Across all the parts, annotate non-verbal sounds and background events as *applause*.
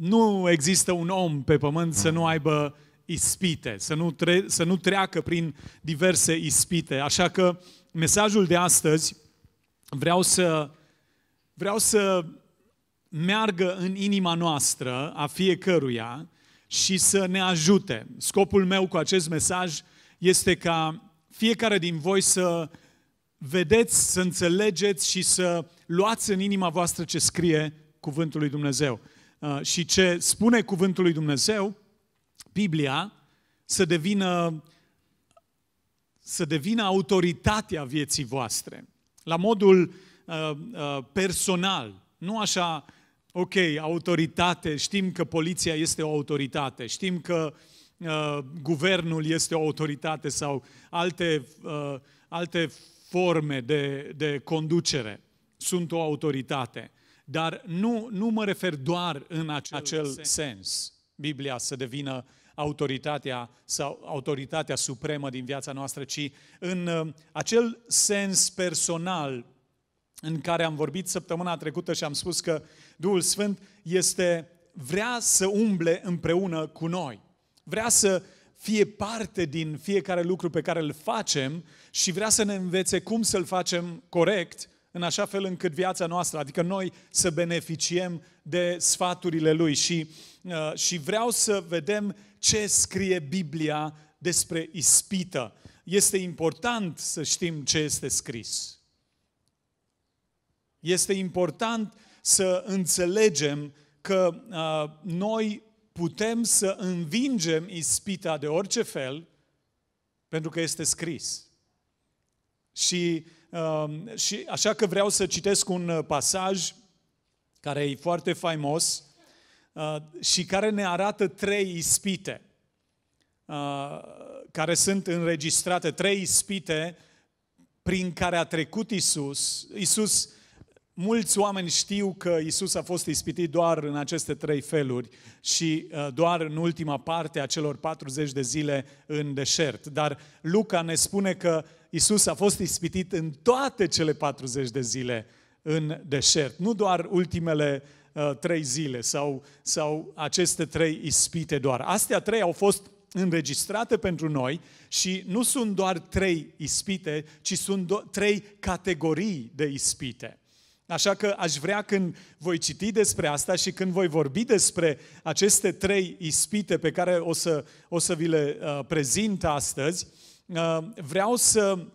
nu există un om pe pământ să nu aibă ispite, să nu, tre- să nu treacă prin diverse ispite. Așa că mesajul de astăzi vreau să, vreau să meargă în inima noastră a fiecăruia și să ne ajute. Scopul meu cu acest mesaj este ca fiecare din voi să vedeți, să înțelegeți și să luați în inima voastră ce scrie cuvântul lui Dumnezeu. Uh, și ce spune cuvântul lui Dumnezeu, Biblia, să devină, să devină autoritatea vieții voastre, la modul uh, uh, personal, nu așa, ok, autoritate, știm că poliția este o autoritate, știm că uh, guvernul este o autoritate sau alte, uh, alte forme de, de conducere sunt o autoritate. Dar nu, nu mă refer doar în acel, acel sens. sens. Biblia să devină autoritatea sau autoritatea supremă din viața noastră, ci în uh, acel sens personal în care am vorbit săptămâna trecută și am spus că Duhul Sfânt este vrea să umble împreună cu noi. Vrea să fie parte din fiecare lucru pe care îl facem și vrea să ne învețe cum să-l facem corect în așa fel încât viața noastră, adică noi să beneficiem de sfaturile Lui. Și, uh, și vreau să vedem ce scrie Biblia despre ispită. Este important să știm ce este scris. Este important să înțelegem că uh, noi putem să învingem ispita de orice fel, pentru că este scris. Și uh, Um, și așa că vreau să citesc un uh, pasaj care e foarte faimos uh, și care ne arată trei ispite uh, care sunt înregistrate, trei ispite prin care a trecut Isus. Isus, mulți oameni știu că Isus a fost ispitit doar în aceste trei feluri și doar în ultima parte a celor 40 de zile în deșert. Dar Luca ne spune că Isus a fost ispitit în toate cele 40 de zile în deșert, nu doar ultimele uh, trei zile sau, sau aceste trei ispite doar. Astea trei au fost înregistrate pentru noi și nu sunt doar trei ispite, ci sunt do- trei categorii de ispite. Așa că aș vrea când voi citi despre asta și când voi vorbi despre aceste trei ispite pe care o să, o să vi le uh, prezint astăzi, uh, Uh, vreau să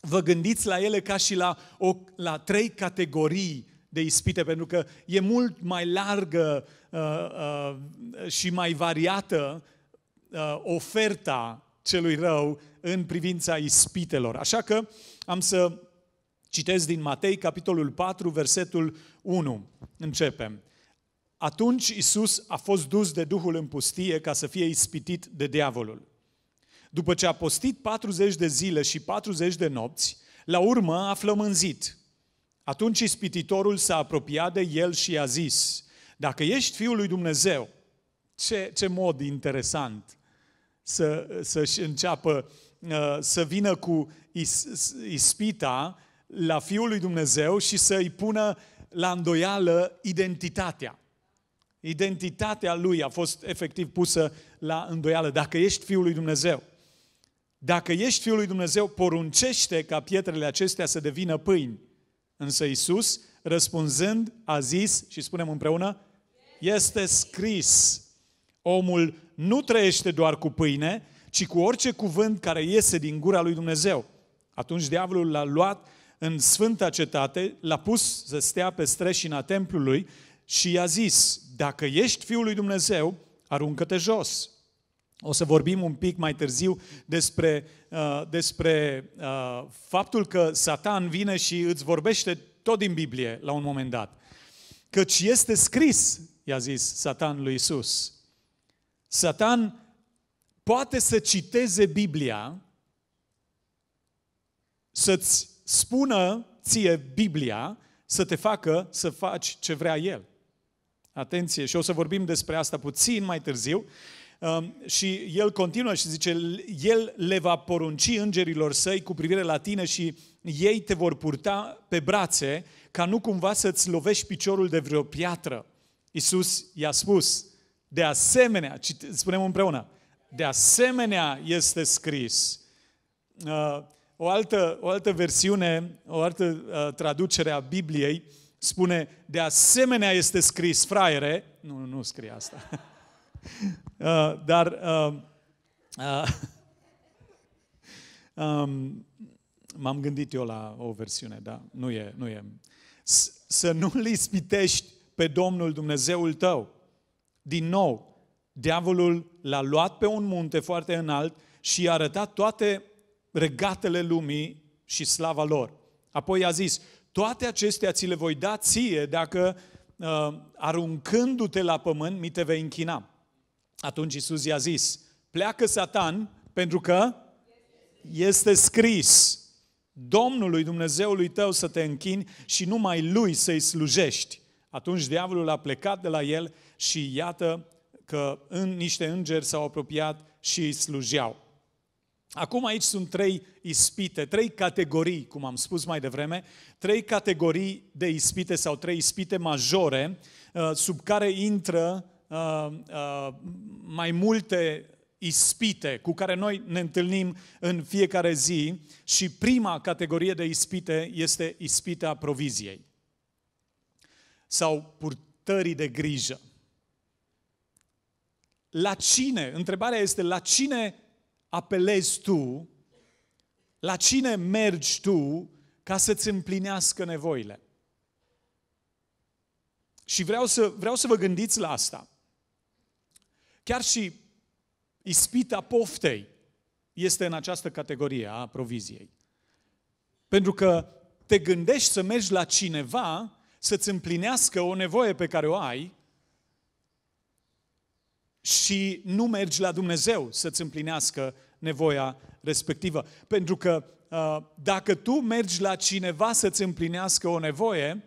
vă gândiți la ele ca și la, o, la trei categorii de ispite, pentru că e mult mai largă uh, uh, și mai variată uh, oferta celui rău în privința ispitelor. Așa că am să citesc din Matei, capitolul 4, versetul 1. Începem. Atunci Isus a fost dus de Duhul în pustie ca să fie ispitit de diavolul. După ce a postit 40 de zile și 40 de nopți, la urmă a flămânzit. Atunci ispititorul s-a apropiat de el și i-a zis, dacă ești Fiul lui Dumnezeu, ce, ce mod interesant să, să-și înceapă uh, să vină cu ispita la Fiul lui Dumnezeu și să-i pună la îndoială identitatea. Identitatea lui a fost efectiv pusă la îndoială, dacă ești Fiul lui Dumnezeu. Dacă ești Fiul lui Dumnezeu, poruncește ca pietrele acestea să devină pâini. Însă Isus, răspunzând, a zis, și spunem împreună, este scris. Omul nu trăiește doar cu pâine, ci cu orice cuvânt care iese din gura lui Dumnezeu. Atunci diavolul l-a luat în sfânta cetate, l-a pus să stea pe streșina templului și i-a zis, dacă ești Fiul lui Dumnezeu, aruncă-te jos. O să vorbim un pic mai târziu despre, uh, despre uh, faptul că Satan vine și îți vorbește tot din Biblie la un moment dat. Căci este scris, i-a zis Satan lui Isus. Satan poate să citeze Biblia, să-ți spună ție Biblia, să te facă să faci ce vrea el. Atenție, și o să vorbim despre asta puțin mai târziu. Um, și el continuă și zice, el le va porunci îngerilor săi cu privire la tine și ei te vor purta pe brațe ca nu cumva să-ți lovești piciorul de vreo piatră. Iisus i-a spus, de asemenea, spunem împreună, de asemenea este scris. Uh, o altă, o altă versiune, o altă uh, traducere a Bibliei spune, de asemenea este scris, fraiere, nu, nu scrie asta, *laughs* *laughs* Uh, dar um, uh, uh, *laughs* um, m-am gândit eu la o versiune, da? Nu e, nu e. să nu-L *laughs* ispitești pe Domnul Dumnezeul tău. Din nou, diavolul l-a luat pe un munte foarte înalt și i-a arătat toate regatele lumii și slava lor. Apoi i-a zis, toate acestea ți le voi da ție dacă uh, aruncându-te la pământ, mi te vei închina. Atunci Isus i-a zis, pleacă Satan pentru că este scris Domnului Dumnezeului tău să te închini și numai Lui să-i slujești. Atunci diavolul a plecat de la el și iată că în niște îngeri s-au apropiat și îi slujeau. Acum aici sunt trei ispite, trei categorii, cum am spus mai devreme, trei categorii de ispite sau trei ispite majore uh, sub care intră Uh, uh, mai multe ispite cu care noi ne întâlnim în fiecare zi și prima categorie de ispite este ispita proviziei sau purtării de grijă. La cine, întrebarea este la cine apelezi tu, la cine mergi tu ca să-ți împlinească nevoile? Și vreau să, vreau să vă gândiți la asta. Chiar și ispita poftei este în această categorie a proviziei. Pentru că te gândești să mergi la cineva să-ți împlinească o nevoie pe care o ai și nu mergi la Dumnezeu să-ți împlinească nevoia respectivă. Pentru că uh, dacă tu mergi la cineva să-ți împlinească o nevoie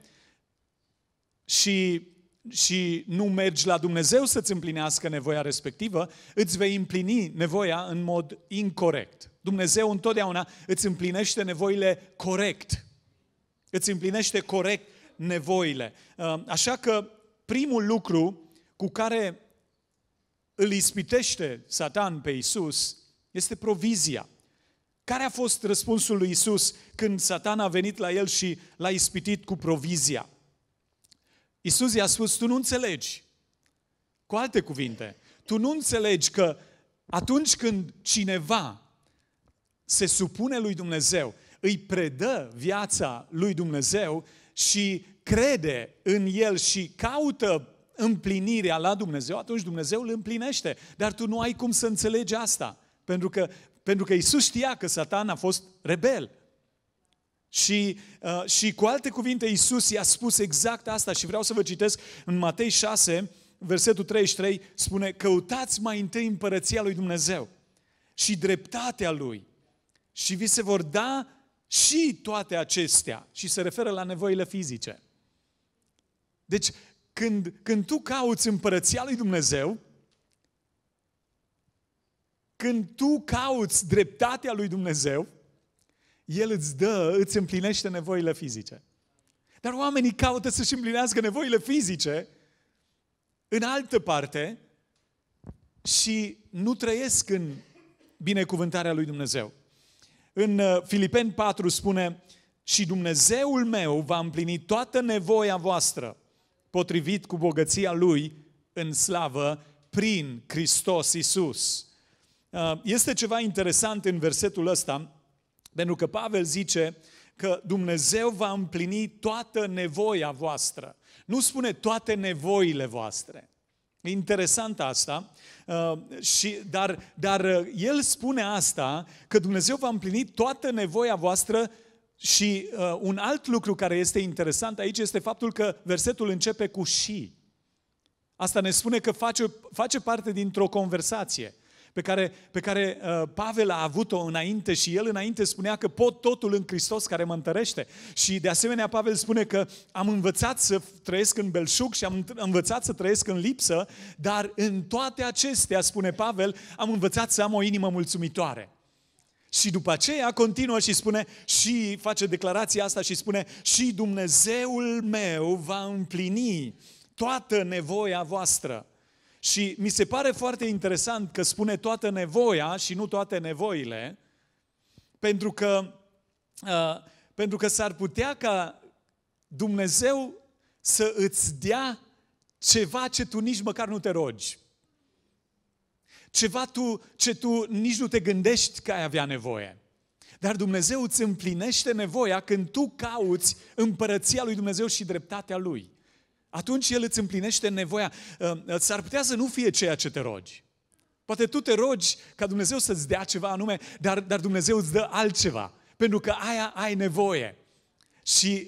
și și nu mergi la Dumnezeu să-ți împlinească nevoia respectivă, îți vei împlini nevoia în mod incorrect. Dumnezeu întotdeauna îți împlinește nevoile corect. Îți împlinește corect nevoile. Uh, așa că primul lucru cu care îl ispitește Satan pe Isus este provizia. Care a fost răspunsul lui Isus când Satan a venit la el și l-a ispitit cu provizia? Isus i-a spus, tu nu înțelegi. Cu alte cuvinte, tu nu înțelegi că atunci când cineva se supune lui Dumnezeu, îi predă viața lui Dumnezeu și crede în el și caută împlinirea la Dumnezeu, atunci Dumnezeu îl împlinește. Dar tu nu ai cum să înțelegi asta. Pentru că, pentru că Isus știa că Satan a fost rebel. Și, uh, și cu alte cuvinte, Iisus i-a spus exact asta și vreau să vă citesc în Matei 6, versetul 33, spune, căutați mai întâi împărăția lui Dumnezeu și dreptatea lui și vi se vor da și toate acestea. Și se referă la nevoile fizice. Deci, când, când tu cauți împărăția lui Dumnezeu, când tu cauți dreptatea lui Dumnezeu, el îți dă, îți împlinește nevoile fizice. Dar oamenii caută să-și împlinească nevoile fizice în altă parte și nu trăiesc în binecuvântarea lui Dumnezeu. În uh, Filipeni 4 spune, și Dumnezeul meu va împlini toată nevoia voastră potrivit cu bogăția Lui în slavă prin Hristos Isus. Uh, este ceva interesant în versetul ăsta, pentru că Pavel zice că Dumnezeu va împlini toată nevoia voastră. Nu spune toate nevoile voastre. E interesant asta, uh, și, dar, dar uh, el spune asta, că Dumnezeu va împlini toată nevoia voastră și uh, un alt lucru care este interesant aici este faptul că versetul începe cu și. Asta ne spune că face, face parte dintr-o conversație pe care, pe care uh, Pavel a avut-o înainte și el înainte spunea că pot totul în Hristos care mă întărește. Și de asemenea Pavel spune că am învățat să trăiesc în belșug și am învățat să trăiesc în lipsă, dar în toate acestea, spune Pavel, am învățat să am o inimă mulțumitoare. Și după aceea continuă și spune, și face declarația asta și spune, și Dumnezeul meu va împlini toată nevoia voastră și mi se pare foarte interesant că spune toată nevoia și nu toate nevoile, pentru că, ă, pentru că s-ar putea ca Dumnezeu să îți dea ceva ce tu nici măcar nu te rogi. Ceva tu, ce tu nici nu te gândești că ai avea nevoie. Dar Dumnezeu îți împlinește nevoia când tu cauți împărăția lui Dumnezeu și dreptatea lui atunci El îți împlinește nevoia. Ă, ă, s-ar putea să nu fie ceea ce te rogi. Poate tu te rogi ca Dumnezeu să-ți dea ceva anume, dar, dar Dumnezeu îți dă altceva, pentru că aia ai nevoie. Și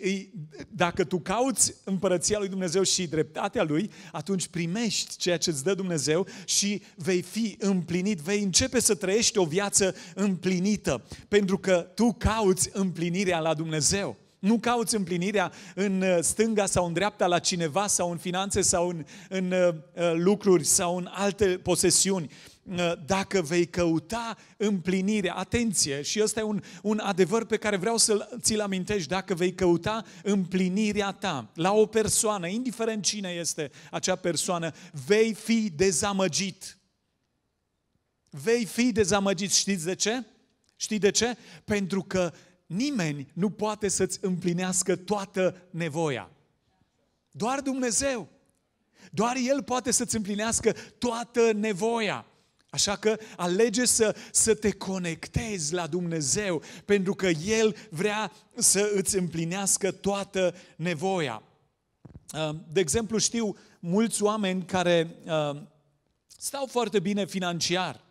dacă tu cauți împărăția lui Dumnezeu și dreptatea lui, atunci primești ceea ce îți dă Dumnezeu și vei fi împlinit, vei începe să trăiești o viață împlinită, pentru că tu cauți împlinirea la Dumnezeu. Nu cauți împlinirea în uh, stânga sau în dreapta la cineva sau în finanțe sau în, în uh, uh, lucruri sau în alte posesiuni. Dacă vei căuta împlinirea, atenție, și ăsta e un, un adevăr pe care vreau să ți-l amintești, dacă vei căuta împlinirea ta la o persoană, indiferent cine este acea persoană, vei fi dezamăgit. Vei fi dezamăgit, știți de ce? Știi de ce? Pentru că nimeni nu poate să-ți împlinească toată nevoia. Doar Dumnezeu. Doar El poate să-ți împlinească toată nevoia. Așa că alege să, să te conectezi la Dumnezeu, pentru că El vrea să îți împlinească toată nevoia. Uh, de exemplu, știu mulți oameni care uh, stau foarte bine financiar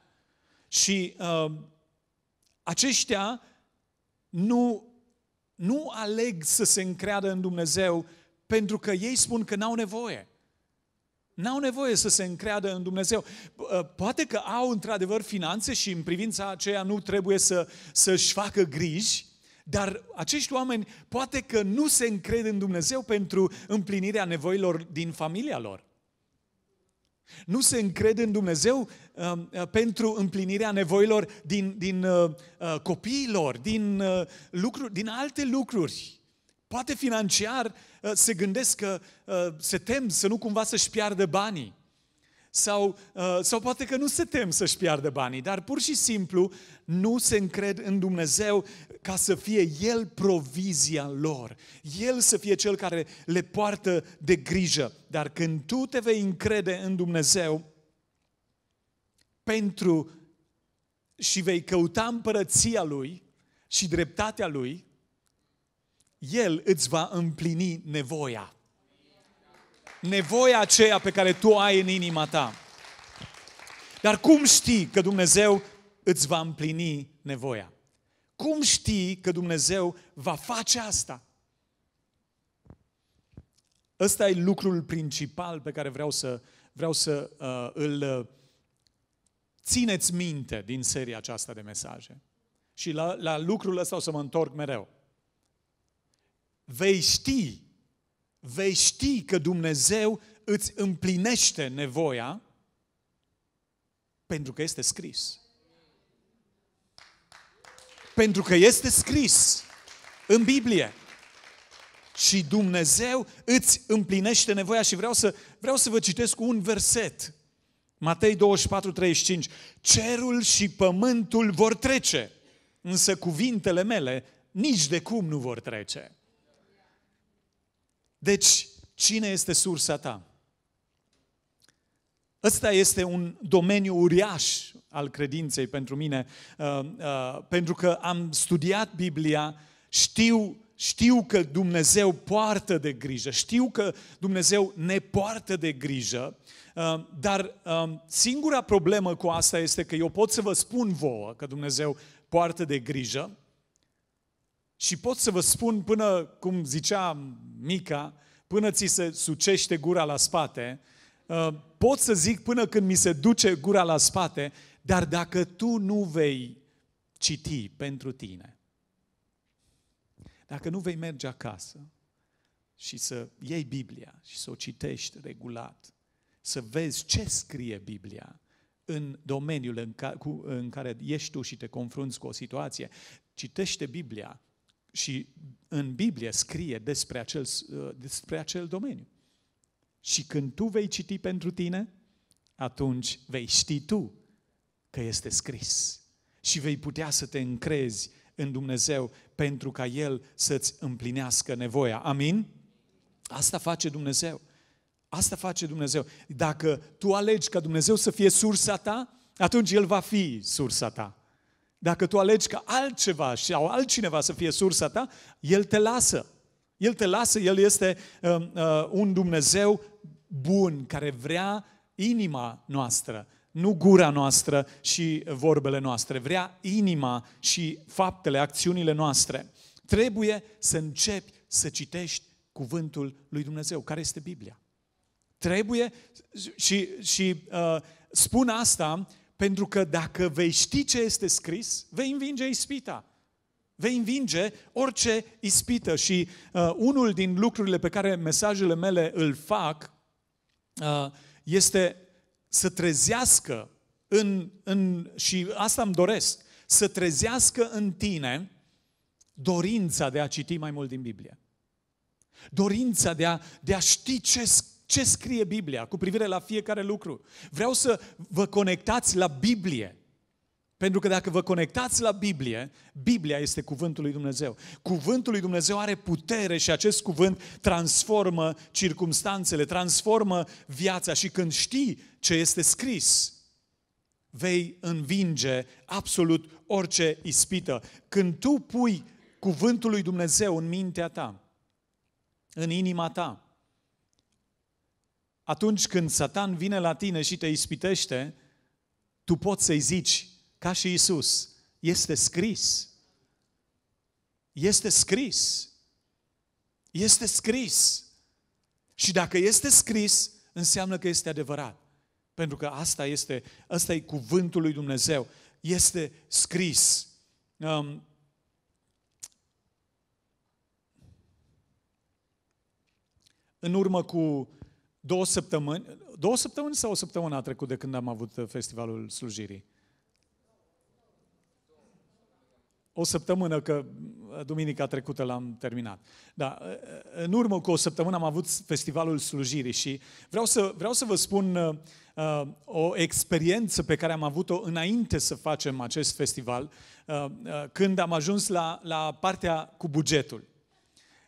și uh, aceștia nu, nu aleg să se încreadă în Dumnezeu pentru că ei spun că n-au nevoie. N-au nevoie să se încreadă în Dumnezeu. Uh, poate că au într-adevăr finanțe și în privința aceea nu trebuie să, să-și facă griji, dar acești oameni poate că nu se încred în Dumnezeu pentru împlinirea nevoilor din familia lor. Nu se încred în Dumnezeu um, uh, pentru împlinirea nevoilor din, din uh, uh copiilor, din, uh, lucruri, din alte lucruri. Poate financiar uh, se gândesc că uh, se tem să nu cumva să-și piardă banii sau, uh, sau poate că nu se tem să-și piardă banii, dar pur și simplu nu se încred în Dumnezeu ca să fie El provizia lor. El să fie Cel care le poartă de grijă. Dar când tu te vei încrede în Dumnezeu, pentru și vei căuta împărăția Lui și dreptatea Lui, El îți va împlini nevoia nevoia aceea pe care tu o ai în inima ta. Dar cum știi că Dumnezeu îți va împlini nevoia? Cum știi că Dumnezeu va face asta? Ăsta e lucrul principal pe care vreau să, vreau să uh, îl uh, țineți minte din seria aceasta de mesaje. Și la, la lucrul ăsta o să mă întorc mereu. Vei ști vei ști că Dumnezeu îți împlinește nevoia pentru că este scris. Pentru că este scris în Biblie. Și Dumnezeu îți împlinește nevoia și vreau să, vreau să vă citesc un verset. Matei 24, 35. Cerul și pământul vor trece, însă cuvintele mele nici de cum nu vor trece. Deci, cine este sursa ta? Ăsta este un domeniu uriaș al credinței pentru mine, uh, uh, pentru că am studiat Biblia, știu, știu că Dumnezeu poartă de grijă, știu că Dumnezeu ne poartă de grijă, uh, dar um, singura problemă cu asta este că eu pot să vă spun vouă că Dumnezeu poartă de grijă, și pot să vă spun până, cum zicea Mica, până ți se sucește gura la spate, uh, pot să zic până când mi se duce gura la spate, dar dacă tu nu vei citi pentru tine, dacă nu vei merge acasă și să iei Biblia și să o citești regulat, să vezi ce scrie Biblia în domeniul în care, cu, în care ești tu și te confrunți cu o situație, citește Biblia și în Biblie scrie despre acel, uh, despre acel domeniu. Și când tu vei citi pentru tine, atunci vei ști tu că este scris. Și vei putea să te încrezi în Dumnezeu pentru ca El să-ți împlinească nevoia. Amin? Asta face Dumnezeu. Asta face Dumnezeu. Dacă tu alegi ca Dumnezeu să fie sursa ta, atunci El va fi sursa ta. Dacă tu alegi ca altceva sau altcineva să fie sursa ta, El te lasă. El te lasă, El este uh, uh, un Dumnezeu bun, care vrea inima noastră, nu gura noastră și vorbele noastre. Vrea inima și faptele, acțiunile noastre. Trebuie să începi să citești cuvântul lui Dumnezeu, care este Biblia. Trebuie și, și uh, spun asta pentru că dacă vei ști ce este scris, vei învinge ispita. Vei învinge orice ispită. Și uh, unul din lucrurile pe care mesajele mele îl fac uh, este să trezească în, în, și asta îmi doresc, să trezească în tine dorința de a citi mai mult din Biblie. Dorința de a, de a ști ce ce scrie Biblia cu privire la fiecare lucru. Vreau să vă conectați la Biblie. Pentru că dacă vă conectați la Biblie, Biblia este cuvântul lui Dumnezeu. Cuvântul lui Dumnezeu are putere și acest cuvânt transformă circumstanțele, transformă viața și când știi ce este scris, vei învinge absolut orice ispită. Când tu pui cuvântul lui Dumnezeu în mintea ta, în inima ta, atunci când Satan vine la tine și te ispitește, tu poți să-i zici, ca și Isus, este scris. Este scris. Este scris. Și dacă este scris, înseamnă că este adevărat. Pentru că asta este, asta e cuvântul lui Dumnezeu. Este scris. Um, în urmă cu două săptămâni, două săptămâni sau o săptămână a trecut de când am avut uh, festivalul slujirii? O săptămână, că uh, duminica trecută l-am terminat. Da, uh, în urmă cu o săptămână am avut festivalul slujirii și vreau să, vreau să vă spun uh, o experiență pe care am avut-o înainte să facem acest festival, uh, uh, când am ajuns la, la partea cu bugetul.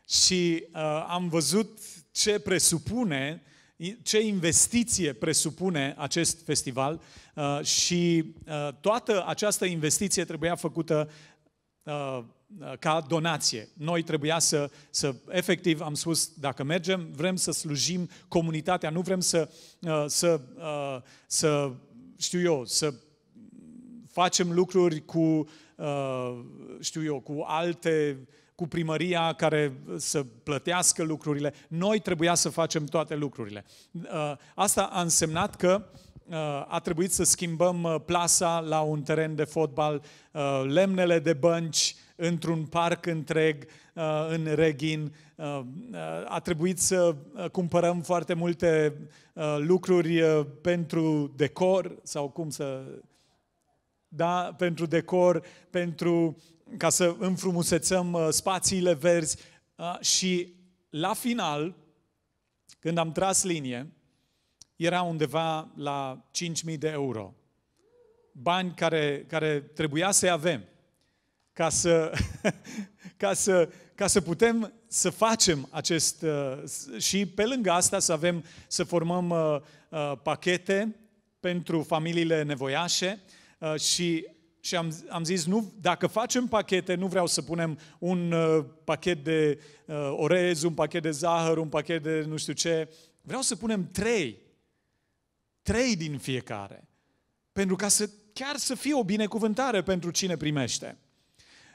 Și uh, am văzut ce presupune uh, ce investiție presupune acest festival uh, și uh, toată această investiție trebuia făcută uh, ca donație. Noi trebuia să, să, efectiv, am spus, dacă mergem, vrem să slujim comunitatea, nu vrem să, să, să știu eu, să facem lucruri cu, știu eu, cu alte cu primăria care uh, să plătească lucrurile. Noi trebuia să facem toate lucrurile. Uh, asta a însemnat că uh, a trebuit să schimbăm plasa la un teren de fotbal, lemnele de bănci într-un parc întreg în Reghin, a trebuit să cumpărăm foarte multe lucruri pentru decor sau cum să da, pentru decor, pentru ca să înfrumusețăm uh, spațiile verzi uh, și la final, când am tras linie, era undeva la 5.000 de euro. Bani care, care trebuia să-i avem ca să, *laughs* ca, să, ca să putem să facem acest... Uh, și pe lângă asta să avem, să formăm pachete pentru familiile nevoiașe și și am, am zis, nu, dacă facem pachete, nu vreau să punem un uh, pachet de uh, orez, un pachet de zahăr, un pachet de nu știu ce. Vreau să punem trei. Trei din fiecare. Pentru ca să chiar să fie o binecuvântare pentru cine primește.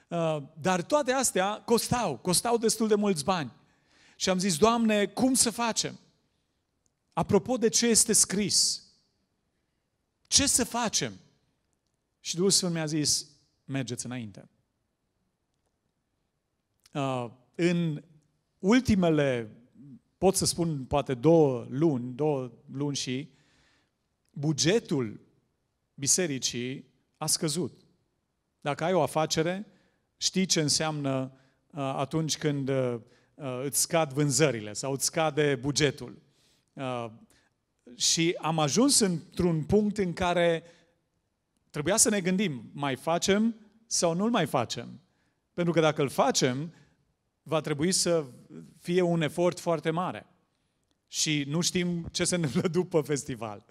Uh, dar toate astea costau, costau destul de mulți bani. Și am zis, Doamne, cum să facem? Apropo de ce este scris, ce să facem? Și Duhul Sfânt mi-a zis, mergeți înainte. Uh, în ultimele, pot să spun, poate două luni, două luni și, bugetul bisericii a scăzut. Dacă ai o afacere, știi ce înseamnă uh, atunci când uh, uh îți scad vânzările sau îți scade bugetul. Uh, și am ajuns într-un punct în care Trebuia să ne gândim, mai facem sau nu-l mai facem? Pentru că dacă îl facem, va trebui să fie un efort foarte mare. Și nu știm ce se întâmplă *laughs* după festival.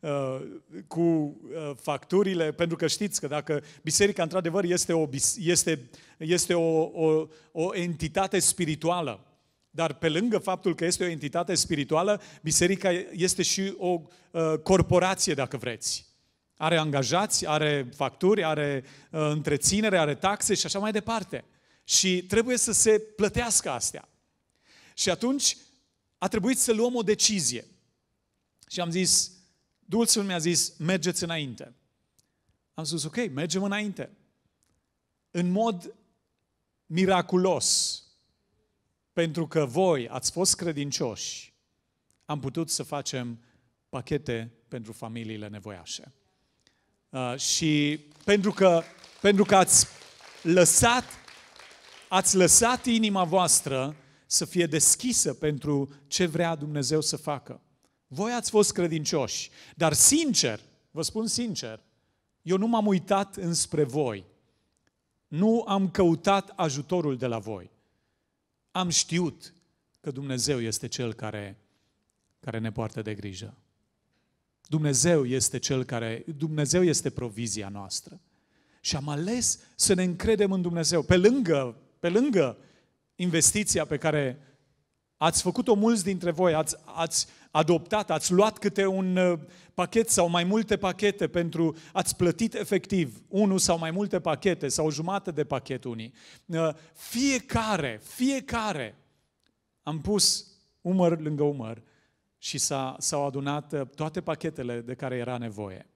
Uh, cu uh, facturile, pentru că știți că dacă biserica, într-adevăr, este o, este, este o, o, o entitate spirituală, dar pe lângă faptul că este o entitate spirituală, biserica este și o uh, corporație, dacă vreți. Are angajați, are facturi, are uh, întreținere, are taxe și așa mai departe. Și trebuie să se plătească astea. Și atunci a trebuit să luăm o decizie. Și am zis, Dulțul mi-a zis, mergeți înainte. Am zis, ok, mergem înainte. În mod miraculos, pentru că voi ați fost credincioși, am putut să facem pachete pentru familiile nevoiașe. Uh, și pentru că, pentru că ați lăsat, ați lăsat inima voastră să fie deschisă pentru ce vrea Dumnezeu să facă. Voi ați fost credincioși, dar sincer, vă spun sincer, eu nu m-am uitat înspre voi. Nu am căutat ajutorul de la voi. Am știut că Dumnezeu este Cel care, care ne poartă de grijă. Dumnezeu este cel care, Dumnezeu este provizia noastră. Și am ales să ne încredem în Dumnezeu. Pe lângă, pe lângă investiția pe care ați făcut-o mulți dintre voi, ați, ați adoptat, ați luat câte un uh, pachet sau mai multe pachete pentru, ați plătit efectiv unul sau mai multe pachete sau jumate de pachet unii. Uh, fiecare, fiecare am pus umăr lângă umăr și s-au adunat uh, toate pachetele de care era nevoie.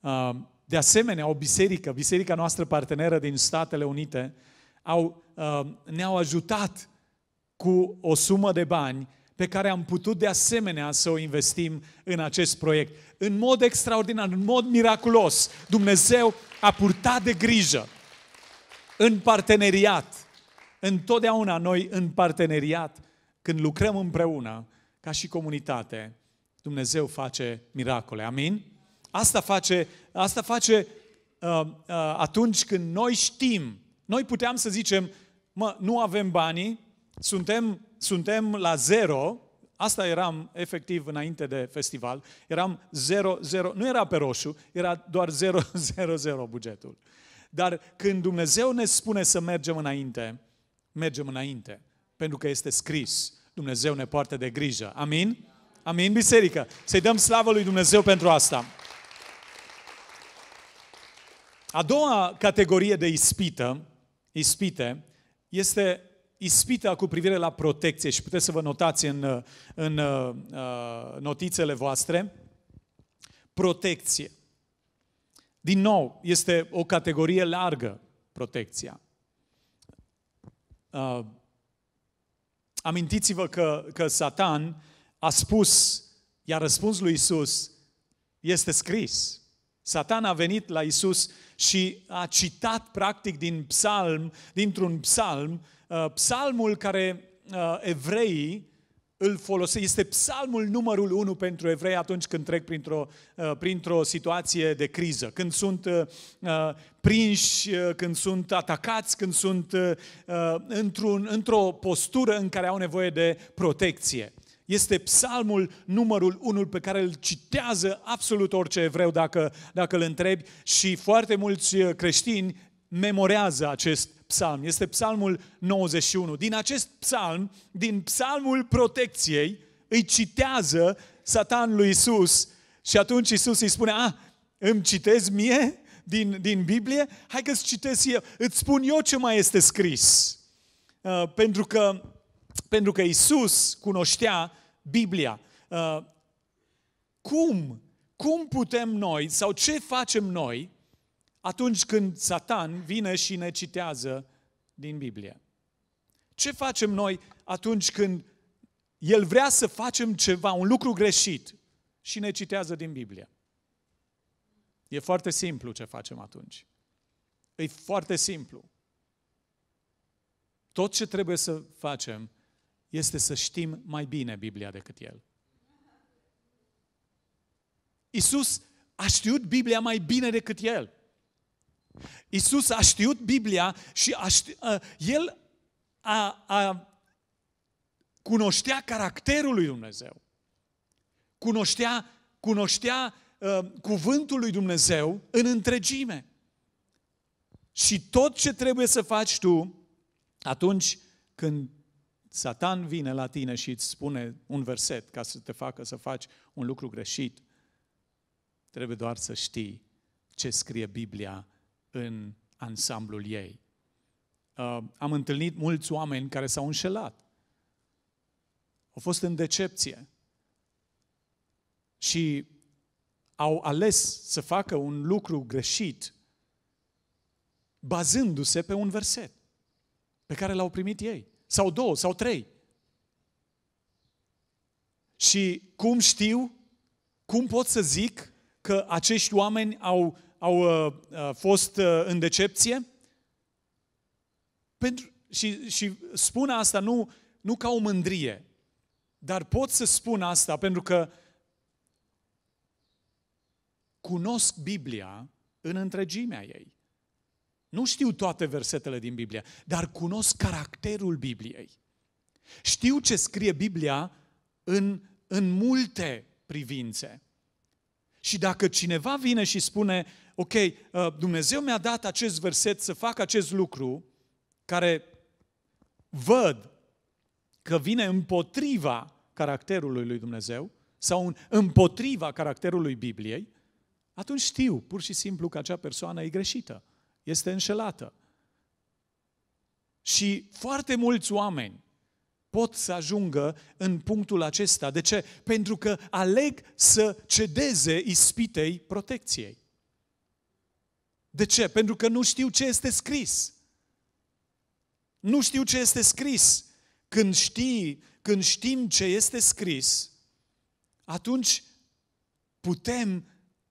Uh, de asemenea, o biserică, biserica noastră parteneră din Statele Unite, au, uh, ne-au ajutat cu o sumă de bani pe care am putut de asemenea să o investim în acest proiect. În mod extraordinar, în mod miraculos, Dumnezeu a purtat de grijă în parteneriat. Întotdeauna noi în parteneriat, când lucrăm împreună, ca și comunitate, Dumnezeu face miracole. Amin? Asta face, asta face uh, uh, atunci când noi știm. Noi puteam să zicem, mă, nu avem banii, suntem, suntem la zero, Asta eram efectiv înainte de festival. Eram 0, 0, nu era pe roșu, era doar 0, 0, 0 bugetul. Dar când Dumnezeu ne spune să mergem înainte, mergem înainte, pentru că este scris. Dumnezeu ne poartă de grijă. Amin? Amin, biserică? Să-i dăm slavă lui Dumnezeu pentru asta. A doua categorie de ispită, ispite, este ispita cu privire la protecție și puteți să vă notați în, în uh, notițele voastre. Protecție. Din nou, este o categorie largă, protecția. Uh, Amintiți-vă că, că Satan a spus, i-a răspuns lui Isus, este scris. Satan a venit la Isus și a citat practic din psalm, dintr-un psalm, uh, psalmul care uh, evreii îl folosește. Este psalmul numărul unu pentru evrei atunci când trec printr-o, uh, printr-o situație de criză, când sunt uh, uh, prinși, când sunt atacați, când sunt într-un, într-o postură în care au nevoie de protecție. Este psalmul numărul unul pe care îl citează absolut orice evreu dacă, dacă îl întrebi și foarte mulți creștini memorează acest psalm. Este psalmul 91. Din acest psalm, din psalmul protecției, îi citează satan lui Isus și atunci Isus îi spune, a, ah, îmi citezi mie din, din Biblie? Hai că-ți citesc eu, îți spun eu ce mai este scris. Uh, pentru, că, pentru că Isus cunoștea Biblia. Uh, cum? Cum putem noi, sau ce facem noi, atunci când Satan vine și ne citează din Biblie. Ce facem noi atunci când el vrea să facem ceva, un lucru greșit și ne citează din Biblie? E foarte simplu ce facem atunci. E foarte simplu. Tot ce trebuie să facem este să știm mai bine Biblia decât el. Isus a știut Biblia mai bine decât el. Isus a știut Biblia și a ști, a, el a, a cunoștea caracterul lui Dumnezeu. Cunoștea, cunoștea uh, cuvântul lui Dumnezeu în întregime. Și tot ce trebuie să faci tu atunci când Satan vine la tine și îți spune un verset ca să te facă să faci un lucru greșit, trebuie doar să știi ce scrie Biblia în ansamblul ei. Uh, am întâlnit mulți oameni care s-au înșelat. Au fost în decepție. Și au ales să facă un lucru greșit bazându-se pe un verset pe care l-au primit ei. Sau două, sau trei. Și cum știu, cum pot să zic că acești oameni au au uh, uh, fost uh, în decepție. Pentru, și, și spun asta nu, nu ca o mândrie, dar pot să spun asta pentru că cunosc Biblia în întregimea ei. Nu știu toate versetele din Biblia, dar cunosc caracterul Bibliei. Știu ce scrie Biblia în, în multe privințe. Și dacă cineva vine și spune, ok, uh, Dumnezeu mi-a dat acest verset să fac acest lucru, care văd că vine împotriva caracterului lui Dumnezeu sau împotriva caracterului Bibliei, atunci știu pur și simplu că acea persoană e greșită, este înșelată. Și foarte mulți oameni pot să ajungă în punctul acesta. De ce? Pentru că aleg să cedeze ispitei protecției. De ce? Pentru că nu știu ce este scris. Nu știu ce este scris. Când știi, când știm ce este scris, atunci putem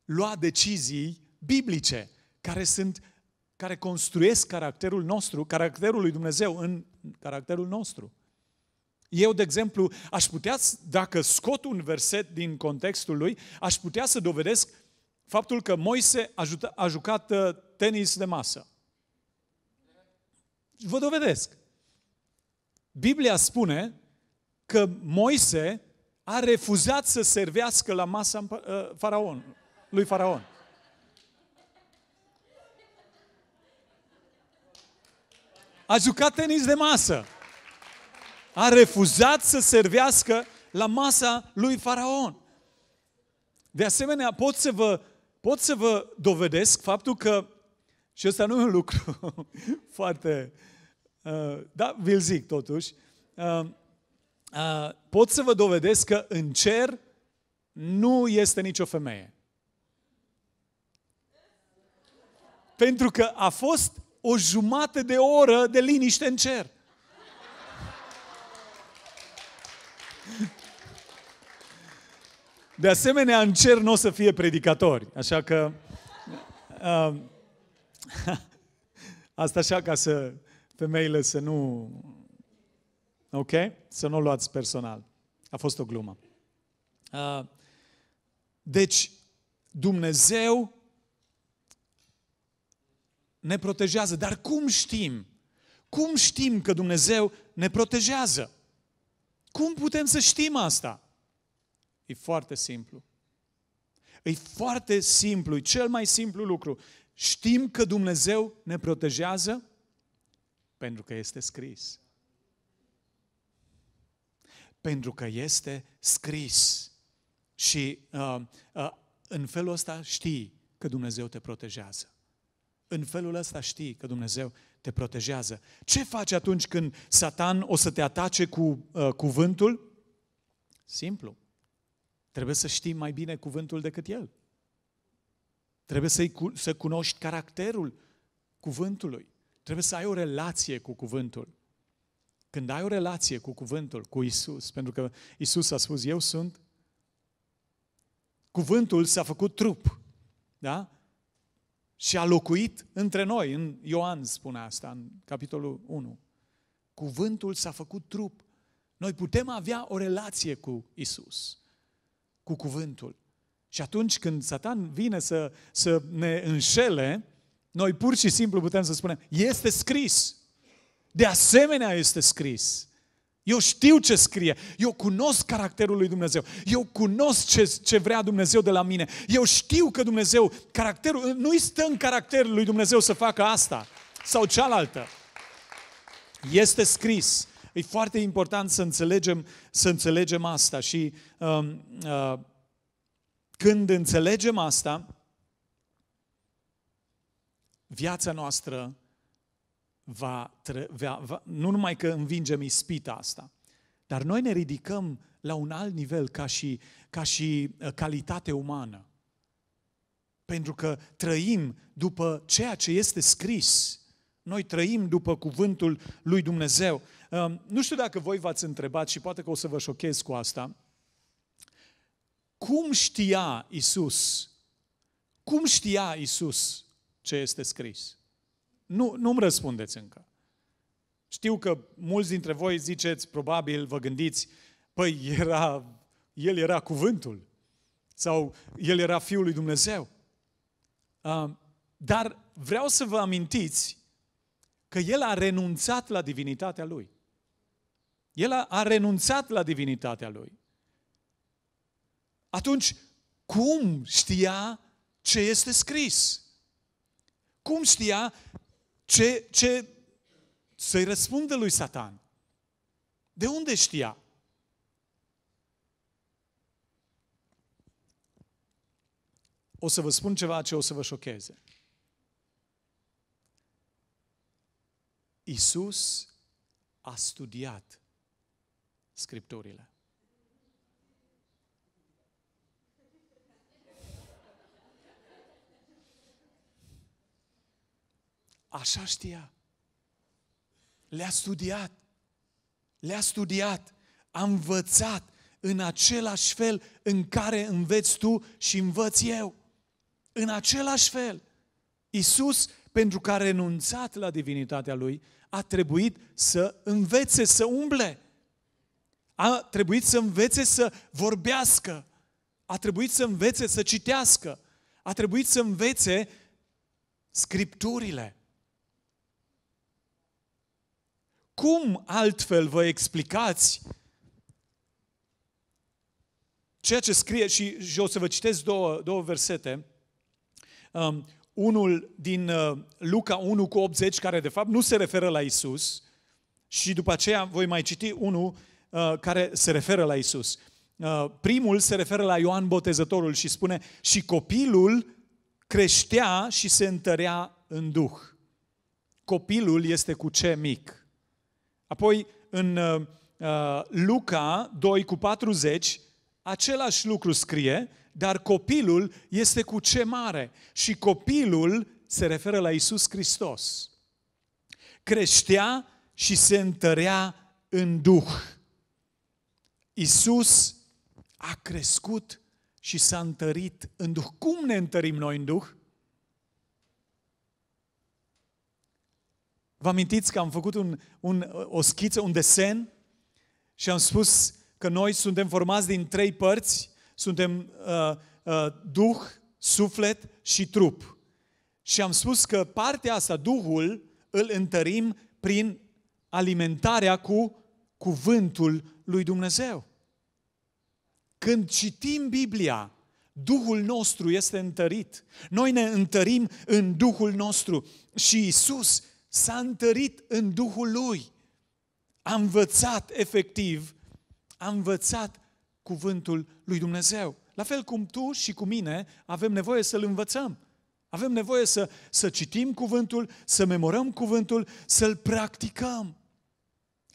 lua decizii biblice care sunt care construiesc caracterul nostru, caracterul lui Dumnezeu în caracterul nostru. Eu, de exemplu, aș putea, dacă scot un verset din contextul lui, aș putea să dovedesc faptul că Moise a, jucat, a uh, jucat tenis de masă. Vă dovedesc. Biblia spune că Moise a refuzat să servească la masa uh, faraon, lui faraon. A jucat tenis de masă. A refuzat să servească la masa lui faraon. De asemenea, pot să vă Pot să vă dovedesc faptul că, și ăsta nu e un lucru *laughs* foarte, uh, da, vi-l zic totuși, uh, uh, pot să vă dovedesc că în cer nu este nicio femeie. Pentru că a fost o jumătate de oră de liniște în cer. De asemenea, în cer nu o să fie predicatori, așa că... Uh, *laughs* asta așa ca să femeile să nu... Ok? Să nu o luați personal. A fost o glumă. Uh, deci, Dumnezeu ne protejează. Dar cum știm? Cum știm că Dumnezeu ne protejează? Cum putem să știm asta? E foarte simplu. E foarte simplu, e cel mai simplu lucru. Știm că Dumnezeu ne protejează pentru că este scris. Pentru că este scris. Și uh, uh, în felul ăsta știi că Dumnezeu te protejează. În felul ăsta știi că Dumnezeu te protejează. Ce faci atunci când Satan o să te atace cu uh, cuvântul? Simplu. Trebuie să știi mai bine cuvântul decât el. Trebuie să să cunoști caracterul cuvântului. Trebuie să ai o relație cu cuvântul. Când ai o relație cu cuvântul, cu Isus, pentru că Isus a spus, eu sunt, cuvântul s-a făcut trup, da? Și a locuit între noi, în Ioan spune asta, în capitolul 1. Cuvântul s-a făcut trup. Noi putem avea o relație cu Isus cu cuvântul. Și atunci când Satan vine să, să ne înșele, noi pur și simplu putem să spunem, este scris. De asemenea este scris. Eu știu ce scrie, eu cunosc caracterul lui Dumnezeu, eu cunosc ce, ce vrea Dumnezeu de la mine, eu știu că Dumnezeu, caracterul, nu-i stă în caracterul lui Dumnezeu să facă asta sau cealaltă. Este scris. E foarte important să înțelegem, să înțelegem asta și uh, uh, când înțelegem asta, viața noastră va, va, va, nu numai că învingem ispita asta, dar noi ne ridicăm la un alt nivel ca și, ca și uh, calitate umană. Pentru că trăim după ceea ce este scris. Noi trăim după cuvântul lui Dumnezeu. Nu știu dacă voi v-ați întrebat și poate că o să vă șochez cu asta. Cum știa Isus? Cum știa Isus ce este scris? Nu, nu-mi răspundeți încă. Știu că mulți dintre voi ziceți, probabil vă gândiți, păi era, el era cuvântul sau el era Fiul lui Dumnezeu. Dar vreau să vă amintiți că el a renunțat la divinitatea lui. El a, a renunțat la divinitatea lui. Atunci, cum știa ce este scris? Cum știa ce, ce să-i răspundă lui Satan? De unde știa? O să vă spun ceva ce o să vă șocheze. Isus a studiat scripturile. Așa știa. Le-a studiat. Le-a studiat. A învățat în același fel în care înveți tu și învăț eu. În același fel. Isus, pentru că a renunțat la divinitatea lui, a trebuit să învețe, să umble a trebuit să învețe să vorbească, a trebuit să învețe să citească, a trebuit să învețe scripturile. Cum altfel vă explicați ceea ce scrie, și, și o să vă citesc două, două versete, um, unul din uh, Luca 1 cu 80, care de fapt nu se referă la Isus, și după aceea voi mai citi unul Uh, care se referă la Isus. Uh, primul se referă la Ioan Botezătorul și spune și copilul creștea și se întărea în duh. Copilul este cu ce mic. Apoi în uh, Luca 2 cu 40 același lucru scrie, dar copilul este cu ce mare și copilul se referă la Isus Hristos. Creștea și se întărea în Duh. Isus a crescut și s-a întărit în Duh. Cum ne întărim noi în Duh? Vă amintiți că am făcut un, un, o schiță, un desen și am spus că noi suntem formați din trei părți, suntem uh, uh, Duh, suflet și trup. Și am spus că partea asta, Duhul, îl întărim prin alimentarea cu cuvântul lui Dumnezeu. Când citim Biblia, Duhul nostru este întărit. Noi ne întărim în Duhul nostru și Isus s-a întărit în Duhul Lui. A învățat efectiv, a învățat cuvântul lui Dumnezeu. La fel cum tu și cu mine avem nevoie să-L învățăm. Avem nevoie să, să citim cuvântul, să memorăm cuvântul, să-L practicăm.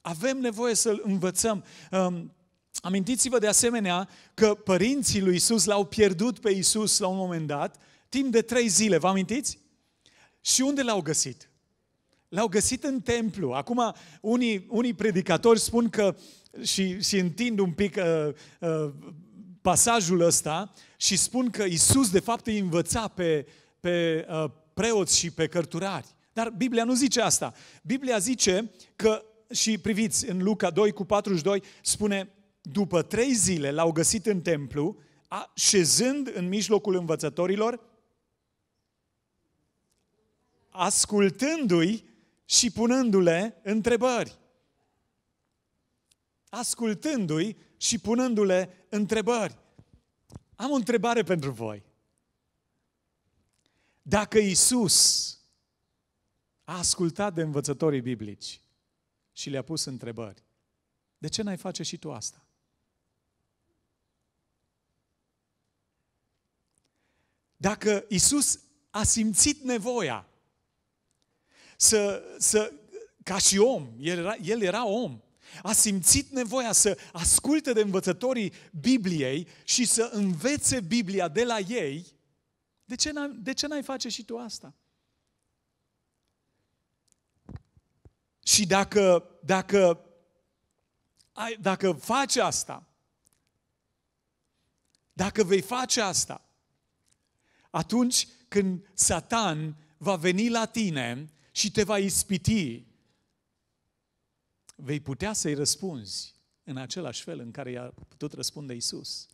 Avem nevoie să-l învățăm. Um, amintiți-vă de asemenea că părinții lui Isus l-au pierdut pe Isus la un moment dat, timp de trei zile, vă amintiți? Și unde l-au găsit? L-au găsit în templu. Acum, unii, unii predicatori spun că, și, și întind un pic uh, uh, pasajul ăsta, și spun că Isus, de fapt, îi învăța pe, pe uh, preoți și pe cărturari. Dar Biblia nu zice asta. Biblia zice că și priviți, în Luca 2 cu 42 spune, după trei zile l-au găsit în templu, așezând în mijlocul învățătorilor, ascultându-i și punându-le întrebări. Ascultându-i și punându-le întrebări. Am o întrebare pentru voi. Dacă Isus a ascultat de învățătorii biblici, și le-a pus întrebări. De ce n-ai face și tu asta? Dacă Isus a simțit nevoia să, să ca și om, el era, el era om, a simțit nevoia să asculte de învățătorii Bibliei și să învețe Biblia de la ei, de ce, n-ai, de ce n-ai face și tu asta? Și dacă, dacă, dacă faci asta, dacă vei face asta, atunci când Satan va veni la tine și te va ispiti, vei putea să-i răspunzi în același fel în care i-a putut răspunde Isus.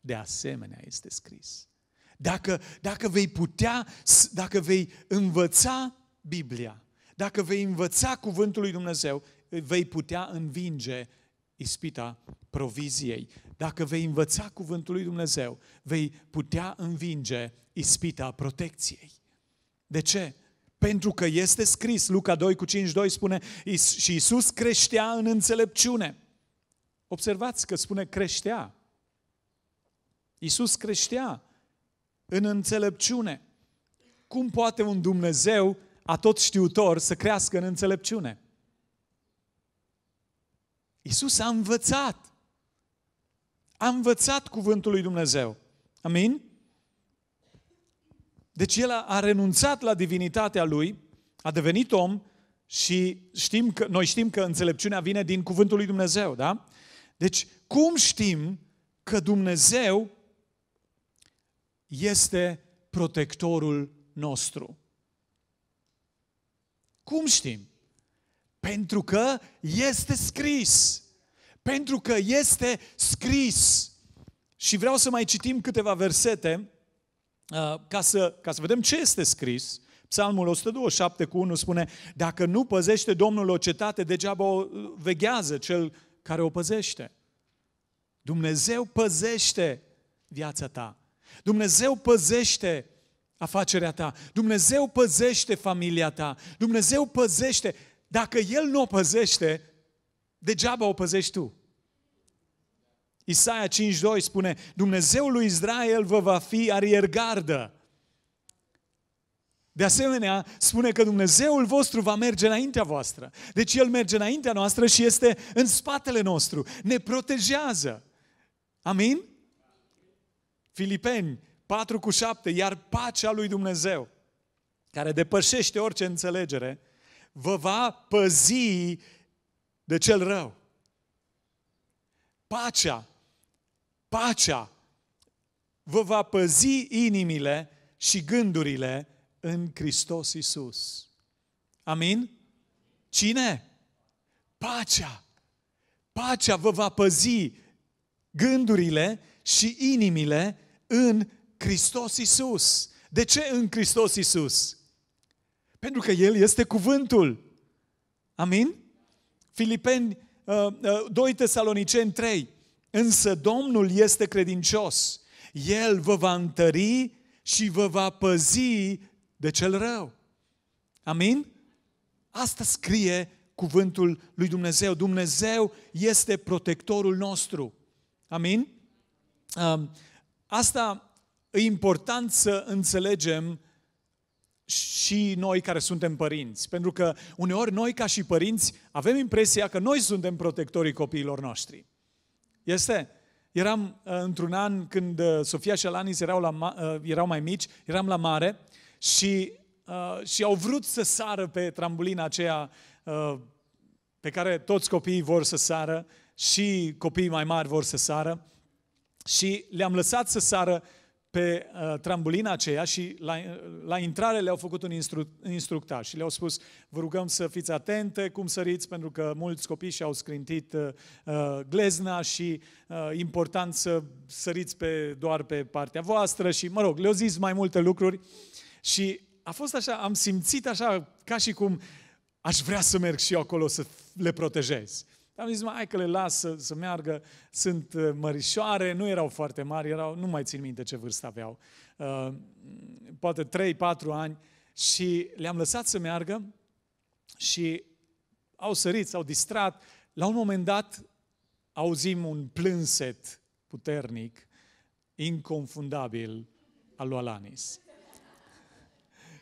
De asemenea este scris. Dacă, dacă vei putea, dacă vei învăța Biblia, dacă vei învăța cuvântul lui Dumnezeu, vei putea învinge ispita proviziei. Dacă vei învăța cuvântul lui Dumnezeu, vei putea învinge ispita protecției. De ce? Pentru că este scris, Luca 2 cu 52 spune, și Isus creștea în înțelepciune. Observați că spune creștea. Isus creștea în înțelepciune. Cum poate un Dumnezeu a tot știutor să crească în înțelepciune. Isus a învățat. A învățat cuvântul lui Dumnezeu. Amin? Deci el a renunțat la divinitatea lui, a devenit om și știm că, noi știm că înțelepciunea vine din cuvântul lui Dumnezeu, da? Deci, cum știm că Dumnezeu este protectorul nostru? Cum știm? Pentru că este scris. Pentru că este scris. Și vreau să mai citim câteva versete uh, ca să, ca să vedem ce este scris. Psalmul 127 cu 1 spune, dacă nu păzește Domnul o cetate, degeaba o uh, veghează cel care o păzește. Dumnezeu păzește viața ta. Dumnezeu păzește afacerea ta. Dumnezeu păzește familia ta. Dumnezeu păzește. Dacă El nu o păzește, degeaba o păzești tu. Isaia 5.2 spune, Dumnezeul lui Israel vă va fi ariergardă. De asemenea, spune că Dumnezeul vostru va merge înaintea voastră. Deci El merge înaintea noastră și este în spatele nostru. Ne protejează. Amin? Filipeni 4 cu 7, iar pacea lui Dumnezeu, care depășește orice înțelegere, vă va păzi de cel rău. Pacea, pacea vă va păzi inimile și gândurile în Hristos Isus. Amin? Cine? Pacea. Pacea vă va păzi gândurile și inimile în Hristos Isus. De ce în Hristos Isus? Pentru că El este cuvântul. Amin? Filipeni 2 uh, uh, Tesaloniceni 3. Însă Domnul este credincios. El vă va întări și vă va păzi de cel rău. Amin? Asta scrie cuvântul lui Dumnezeu. Dumnezeu este protectorul nostru. Amin? Um, asta e important să înțelegem și noi care suntem părinți. Pentru că uneori noi ca și părinți avem impresia că noi suntem protectorii copiilor noștri. Este? Eram uh, într-un an când uh, Sofia și Alanis erau, la, uh, erau mai mici, eram la mare și, și au vrut să sară pe trambulina aceea pe care toți copiii vor să sară și copiii mai mari vor să sară și le-am lăsat să sară pe uh, trambulina aceea și la, la intrare le-au făcut un instru, instructaj și le-au spus vă rugăm să fiți atente cum săriți pentru că mulți copii și-au scrintit uh, uh, glezna și uh, important să săriți pe, doar pe partea voastră și mă rog, le-au zis mai multe lucruri și a fost așa, am simțit așa ca și cum aș vrea să merg și eu acolo să le protejez. Am zis, mai hai că le las să, să meargă, sunt uh, mărișoare, nu erau foarte mari, erau, nu mai țin minte ce vârstă aveau, uh, poate 3-4 ani și le-am lăsat să meargă și au sărit, s-au distrat. La un moment dat auzim un plânset puternic, inconfundabil, al lui Alanis.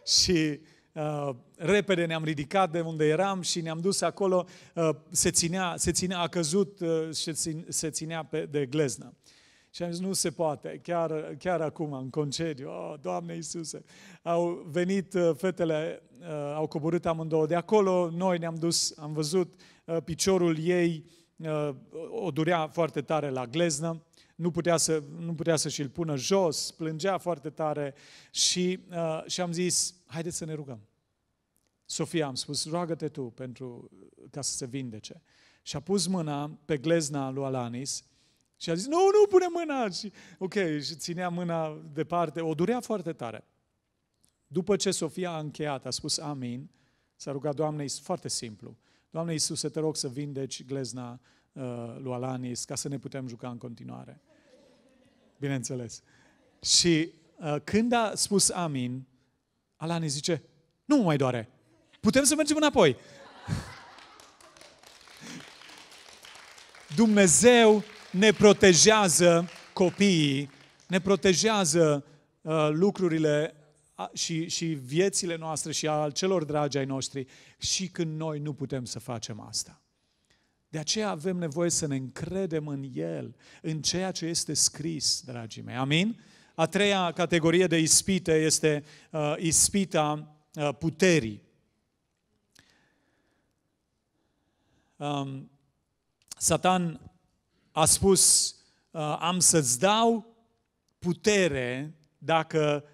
*laughs* și Uh, repede ne-am ridicat de unde eram și ne-am dus acolo, uh, se ținea, se ținea, a căzut uh, și se ținea pe, de gleznă. Și am zis, nu se poate, chiar, chiar acum, în concediu, oh, Doamne Iisuse. Au venit fetele, au coborât amândouă de acolo, noi ne-am dus, am văzut piciorul ei, o durea foarte tare la gleznă, nu putea, să, nu putea să și-l pună jos, plângea foarte tare și, uh, și am zis, haideți să ne rugăm. Sofia, am spus, roagă-te tu pentru, ca să se vindece. Și a pus mâna pe glezna lui Alanis și a zis, nu, nu, pune mâna! Și, ok, și ținea mâna departe, o durea foarte tare. După ce Sofia a încheiat, a spus amin, s-a rugat Doamnei, foarte simplu, Doamne Iisuse, te rog să vindeci glezna uh, lui Alanis ca să ne putem juca în continuare bineînțeles. Și uh, când a spus amin, ne zice, nu mai doare. Putem să mergem înapoi. *laughs* Dumnezeu ne protejează copiii, ne protejează uh, lucrurile și, și viețile noastre și al celor dragi ai noștri și când noi nu putem să facem asta. De aceea avem nevoie să ne încredem în El, în ceea ce este scris, dragii mei. Amin? A treia categorie de ispite este uh, ispita uh, puterii. Um, Satan a spus, uh, am să-ți dau putere dacă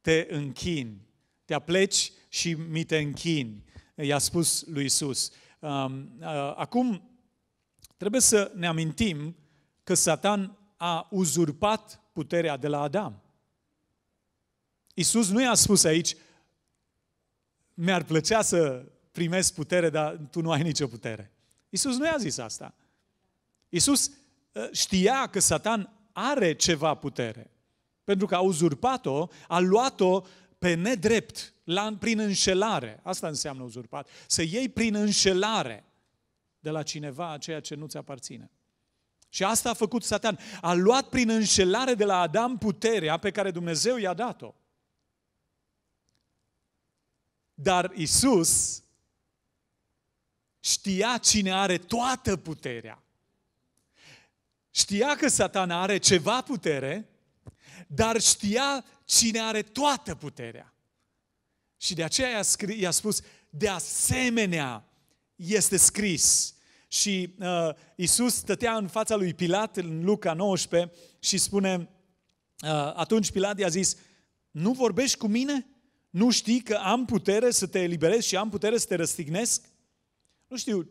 te închini, te apleci și mi te închini, i-a spus lui Isus. Um, uh, acum, trebuie să ne amintim că Satan a uzurpat puterea de la Adam. Iisus nu i-a spus aici, mi-ar plăcea să primesc putere, dar tu nu ai nicio putere. Iisus nu i-a zis asta. Iisus uh, știa că Satan are ceva putere, pentru că a uzurpat-o, a luat-o pe nedrept la, prin înșelare. Asta înseamnă uzurpat. Să iei prin înșelare de la cineva ceea ce nu ți aparține. Și asta a făcut Satan. A luat prin înșelare de la Adam puterea pe care Dumnezeu i-a dat-o. Dar Isus știa cine are toată puterea. Știa că Satan are ceva putere, dar știa cine are toată puterea. Și de aceea i-a, scris, i-a spus, de asemenea este scris. Și uh, Isus stătea în fața lui Pilat în Luca 19 și spune, uh, atunci Pilat i-a zis, nu vorbești cu mine? Nu știi că am putere să te eliberez și am putere să te răstignesc? Nu știu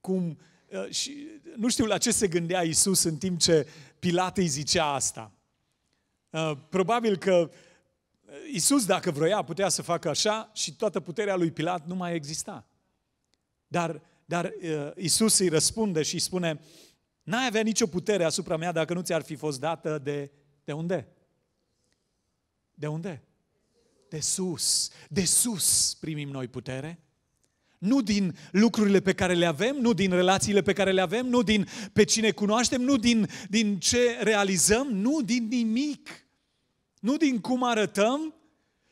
cum, uh, și, nu știu la ce se gândea Isus în timp ce Pilat îi zicea asta. Uh, probabil că Isus, dacă vroia, putea să facă așa și toată puterea lui Pilat nu mai exista. Dar, dar Isus îi răspunde și îi spune, n-ai avea nicio putere asupra mea dacă nu ți-ar fi fost dată de, de unde? De unde? De sus. De sus primim noi putere. Nu din lucrurile pe care le avem, nu din relațiile pe care le avem, nu din pe cine cunoaștem, nu din, din ce realizăm, nu din nimic. Nu din cum arătăm,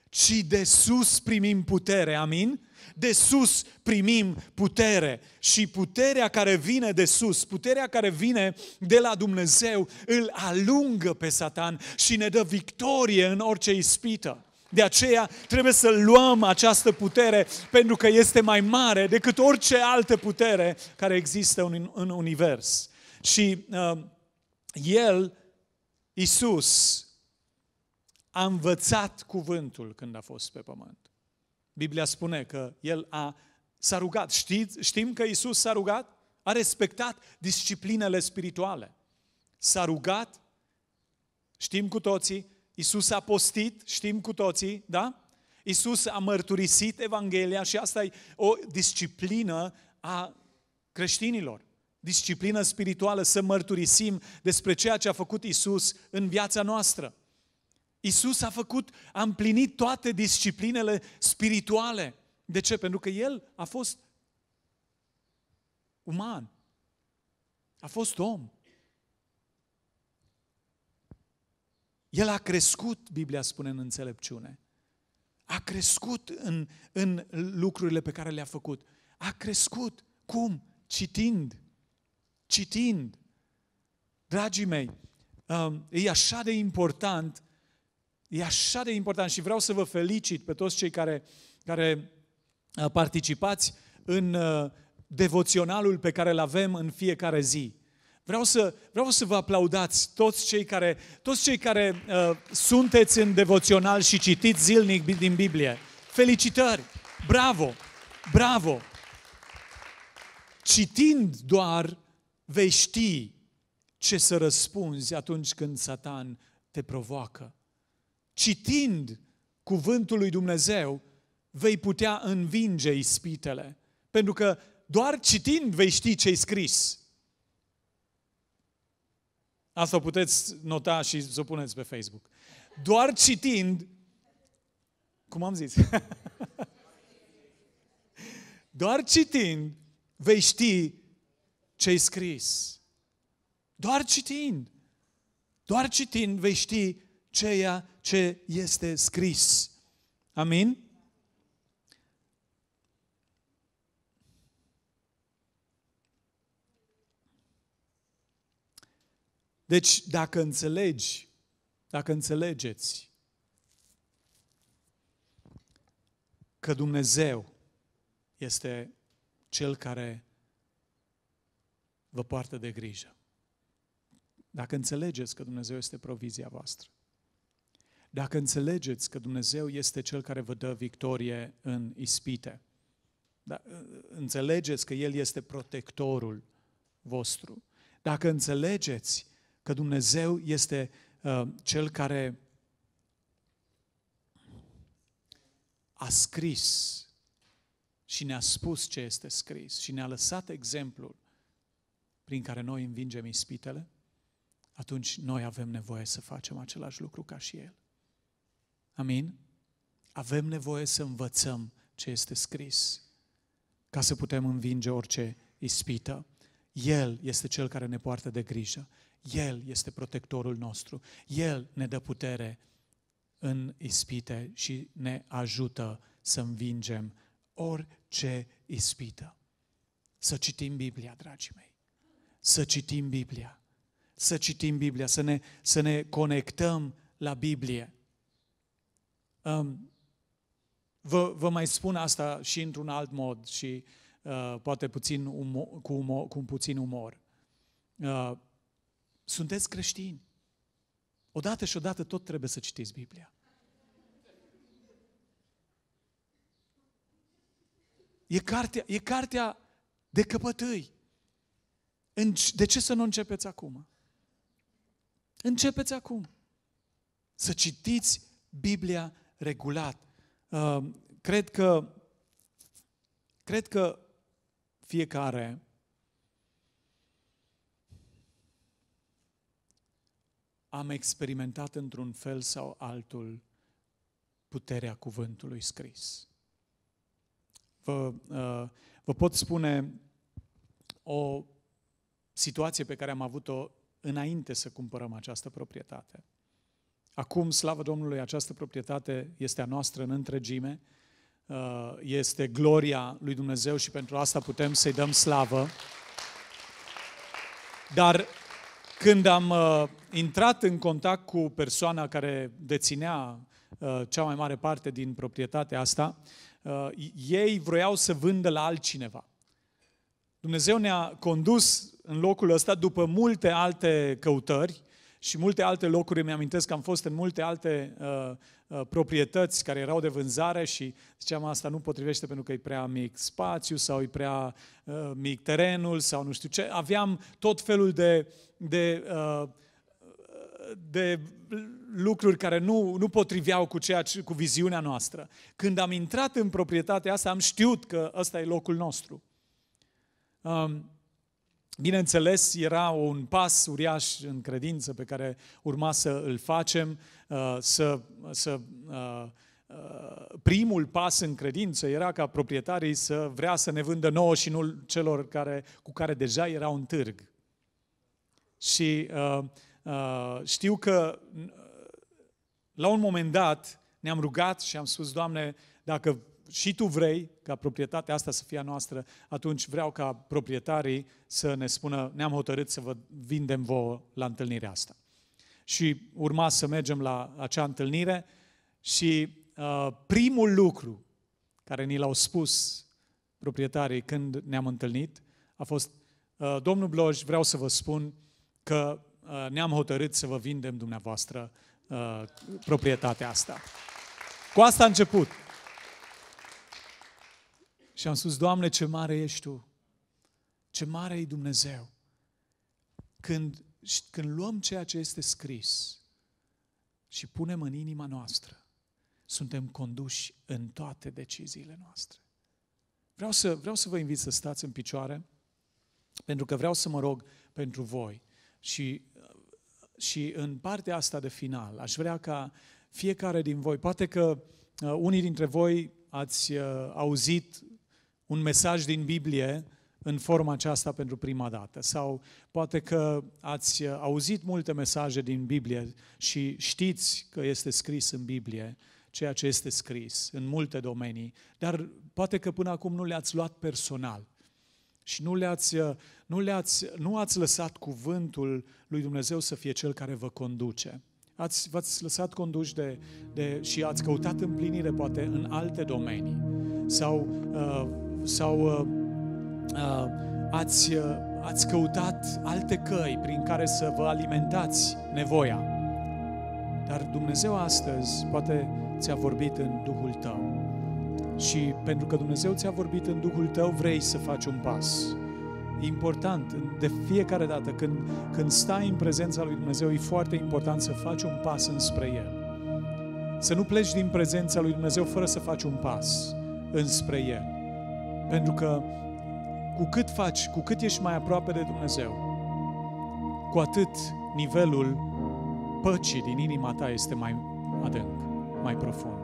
ci de sus primim putere, amin? De sus primim putere și puterea care vine de sus, puterea care vine de la Dumnezeu, îl alungă pe Satan și ne dă victorie în orice ispită. De aceea trebuie să luăm această putere pentru că este mai mare decât orice altă putere care există în, univers. Și uh, el, Isus, a învățat cuvântul când a fost pe pământ. Biblia spune că el a, s-a rugat. Știți, știm că Isus s-a rugat? A respectat disciplinele spirituale. S-a rugat, știm cu toții, Isus a postit, știm cu toții, da? Isus a mărturisit Evanghelia și asta e o disciplină a creștinilor. Disciplină spirituală, să mărturisim despre ceea ce a făcut Isus în viața noastră. Isus a făcut, a împlinit toate disciplinele spirituale. De ce? Pentru că El a fost uman. A fost om. El a crescut, Biblia spune în înțelepciune. A crescut în, în lucrurile pe care le-a făcut. A crescut. Cum? Citind. Citind. Dragii mei, um, e așa de important E așa de important și vreau să vă felicit pe toți cei care, care uh, participați în uh, devoționalul pe care îl avem în fiecare zi. Vreau să, vreau să vă aplaudați toți cei care, toți cei care uh, sunteți în devoțional și citiți zilnic din Biblie. Felicitări! Bravo! Bravo! Citind doar, vei ști ce să răspunzi atunci când Satan te provoacă citind cuvântul lui Dumnezeu, vei putea învinge ispitele. Pentru că doar citind vei ști ce e scris. Asta o puteți nota și să o puneți pe Facebook. Doar citind, cum am zis, *laughs* doar citind vei ști ce e scris. Doar citind. Doar citind vei ști ceea ce este scris. Amin? Deci, dacă înțelegi, dacă înțelegeți că Dumnezeu este Cel care vă poartă de grijă, dacă înțelegeți că Dumnezeu este provizia voastră, dacă înțelegeți că Dumnezeu este Cel care vă dă victorie în ispite, dacă înțelegeți că El este protectorul vostru, dacă înțelegeți că Dumnezeu este uh, Cel care a scris și ne-a spus ce este scris și ne-a lăsat exemplul prin care noi învingem ispitele, atunci noi avem nevoie să facem același lucru ca și El. Amin? Avem nevoie să învățăm ce este scris ca să putem învinge orice ispită. El este cel care ne poartă de grijă. El este protectorul nostru. El ne dă putere în ispite și ne ajută să învingem orice ispită. Să citim Biblia, dragii mei. Să citim Biblia. Să citim Biblia, să ne, să ne conectăm la Biblie. Um, vă, vă mai spun asta și într-un alt mod și uh, poate puțin umo- cu, umor, cu un puțin umor. Uh, sunteți creștini. Odată și odată tot trebuie să citiți Biblia. E cartea, e cartea de căpătâi. De ce să nu începeți acum? Începeți acum. Să citiți Biblia regulat. Uh, cred că, cred că fiecare am experimentat într-un fel sau altul puterea cuvântului scris. Vă, uh, vă pot spune o situație pe care am avut-o înainte să cumpărăm această proprietate. Acum, slavă Domnului, această proprietate este a noastră în întregime, uh, este gloria lui Dumnezeu și pentru asta putem să-i dăm slavă. Dar când am uh, intrat în contact cu persoana care deținea uh, cea mai mare parte din proprietatea asta, ei vroiau să vândă la altcineva. Dumnezeu ne-a condus în locul ăsta după multe alte căutări, și multe alte locuri. Îmi amintesc că am fost în multe alte uh, uh, proprietăți care erau de vânzare și ziceam asta nu potrivește pentru că e prea mic spațiu sau e prea uh, mic terenul sau nu știu ce. Aveam tot felul de, de, uh, de lucruri care nu, nu potriveau cu, ceea ce, cu viziunea noastră. Când am intrat în proprietatea asta, am știut că ăsta e locul nostru. Um, Bineînțeles, era un pas uriaș în credință pe care urma să îl facem, uh, să, să uh, uh, primul pas în credință era ca proprietarii să vrea să ne vândă nouă și nu celor care, cu care deja erau un târg. Și știu că la un moment dat ne-am rugat și am spus, Doamne, dacă și tu vrei ca proprietatea asta să fie a noastră, atunci vreau ca proprietarii să ne spună, ne-am hotărât să vă vindem vouă la întâlnirea asta. Și urma să mergem la acea întâlnire și uh, primul lucru care ni l-au spus proprietarii când ne-am întâlnit a fost, uh, domnul Bloj, vreau să vă spun că uh, ne-am hotărât să vă vindem dumneavoastră uh, proprietatea asta. Cu asta a început. Și am spus, Doamne, ce mare ești Tu! Ce mare e Dumnezeu! Când, când luăm ceea ce este scris și punem în inima noastră, suntem conduși în toate deciziile noastre. Vreau să, vreau să vă invit să stați în picioare, pentru că vreau să mă rog pentru voi. Și, și în partea asta de final, aș vrea ca fiecare din voi, poate că uh, unii dintre voi ați uh, auzit un mesaj din Biblie în forma aceasta pentru prima dată. Sau poate că ați uh, auzit multe mesaje din Biblie și știți că este scris în Biblie ceea ce este scris în multe domenii, dar poate că până acum nu le-ați luat personal și nu, le-ați, uh, nu, le-ați, nu ați lăsat cuvântul lui Dumnezeu să fie cel care vă conduce. Ați, v-ați lăsat conduși de, de, și ați căutat împlinire poate în alte domenii sau uh, sau uh, uh, ați, uh, ați căutat alte căi prin care să vă alimentați nevoia. Dar Dumnezeu astăzi poate ți-a vorbit în Duhul tău. Și pentru că Dumnezeu ți-a vorbit în Duhul tău, vrei să faci un pas. E important, de fiecare dată când, când stai în prezența lui Dumnezeu, e foarte important să faci un pas înspre El. Să nu pleci din prezența lui Dumnezeu fără să faci un pas înspre El. Pentru că cu cât faci, cu cât ești mai aproape de Dumnezeu, cu atât nivelul păcii din inima ta este mai adânc, mai profund.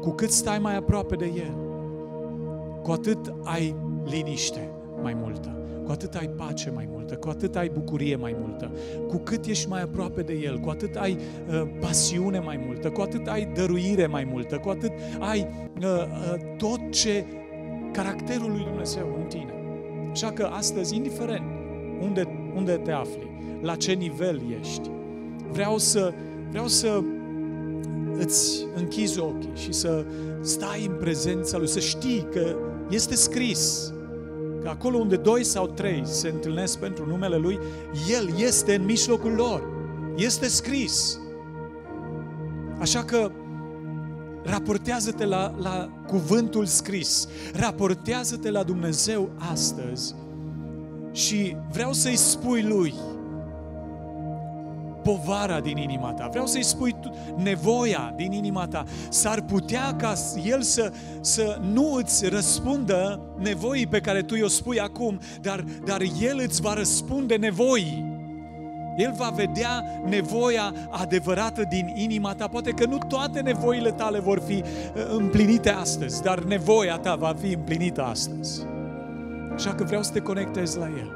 Cu cât stai mai aproape de El, cu atât ai liniște mai multă, cu atât ai pace mai multă, cu atât ai bucurie mai multă, cu cât ești mai aproape de El, cu atât ai uh, pasiune mai multă, cu atât ai dăruire mai multă, cu atât ai uh, uh, tot ce caracterul lui Dumnezeu în tine. Așa că astăzi, indiferent unde, unde te afli, la ce nivel ești, vreau să, vreau să îți închizi ochii și să stai în prezența Lui, să știi că este scris că acolo unde doi sau trei se întâlnesc pentru numele Lui, El este în mijlocul lor. Este scris. Așa că Raportează-te la, la cuvântul scris. Raportează-te la Dumnezeu astăzi și vreau să-i spui lui povara din inima ta. Vreau să-i spui nevoia din inima ta. S-ar putea ca el să, să nu îți răspundă nevoii pe care tu i-o spui acum, dar, dar el îți va răspunde nevoii el va vedea nevoia adevărată din inima ta. Poate că nu toate nevoile tale vor fi uh, împlinite astăzi, dar nevoia ta va fi împlinită astăzi. Așa că vreau să te conectezi la El.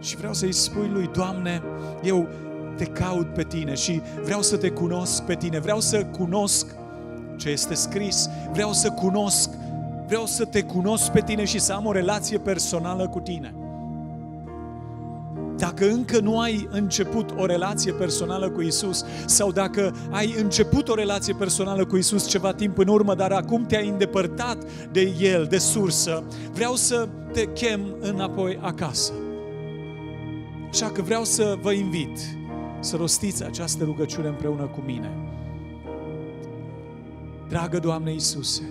Și vreau să-i spui lui, Doamne, eu te caut pe tine și vreau să te cunosc pe tine, vreau să cunosc ce este scris, vreau să cunosc, vreau să te cunosc pe tine și să am o relație personală cu tine. Dacă încă nu ai început o relație personală cu Isus sau dacă ai început o relație personală cu Isus ceva timp în urmă, dar acum te-ai îndepărtat de El, de sursă, vreau să te chem înapoi acasă. Așa că vreau să vă invit să rostiți această rugăciune împreună cu mine. Dragă Doamne Isuse,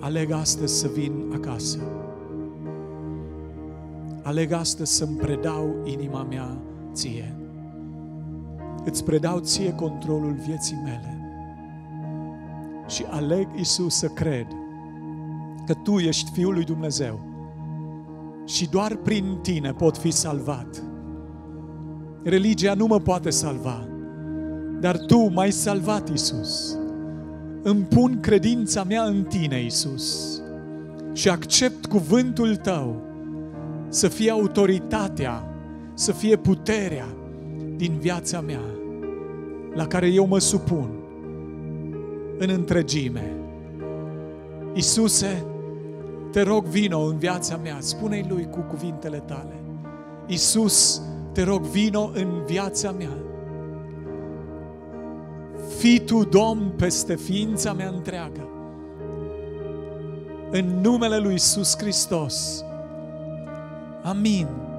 aleg astăzi să vin acasă. Aleg astăzi să-mi predau inima mea ție. Îți predau ție controlul vieții mele. Și aleg, Isus, să cred că Tu ești Fiul lui Dumnezeu și doar prin Tine pot fi salvat. Religia nu mă poate salva, dar Tu m-ai salvat, Isus. Îmi pun credința mea în Tine, Isus, și accept cuvântul Tău să fie autoritatea, să fie puterea din viața mea la care eu mă supun în întregime. Isuse, te rog vino în viața mea, spune-i lui cu cuvintele tale. Isus, te rog vino în viața mea. Fii tu Domn peste ființa mea întreagă. În numele lui Isus Hristos. Amém.